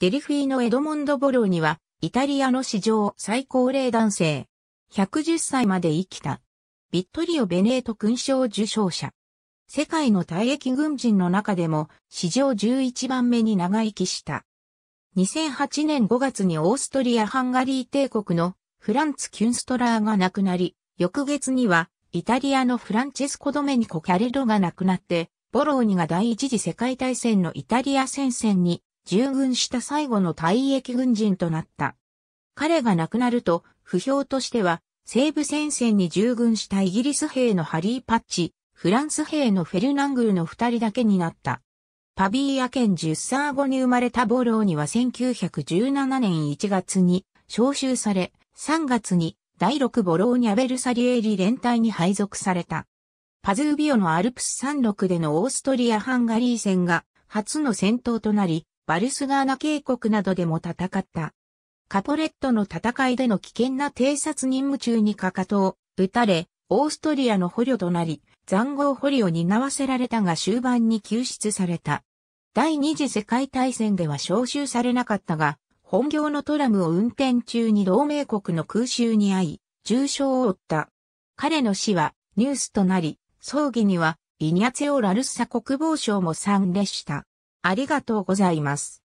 デリフィーのエドモンド・ボローニは、イタリアの史上最高齢男性。110歳まで生きた。ビットリオ・ベネート勲章受章者。世界の退役軍人の中でも史上11番目に長生きした。2008年5月にオーストリア・ハンガリー帝国のフランツ・キュンストラーが亡くなり、翌月にはイタリアのフランチェスコ・ドメニコ・キャレドが亡くなって、ボローニが第一次世界大戦のイタリア戦線に従軍した最後の退役軍人となった。彼が亡くなると、不評としては、西部戦線に従軍したイギリス兵のハリー・パッチ、フランス兵のフェルナングルの二人だけになった。パビーア県ジュッサーに生まれたボローには1917年1月に召集され、3月に第6ボローニャ・ベルサリエーリ連隊に配属された。パズービオのアルプス山麓でのオーストリア・ハンガリー戦が初の戦闘となり、バルスガーナ渓谷などでも戦った。カポレットの戦いでの危険な偵察任務中にかかとを撃たれ、オーストリアの捕虜となり、残壕捕虜を担わせられたが終盤に救出された。第二次世界大戦では招集されなかったが、本業のトラムを運転中に同盟国の空襲に遭い、重傷を負った。彼の死はニュースとなり、葬儀にはイニャツオ・ラルッサ国防相も参列した。ありがとうございます。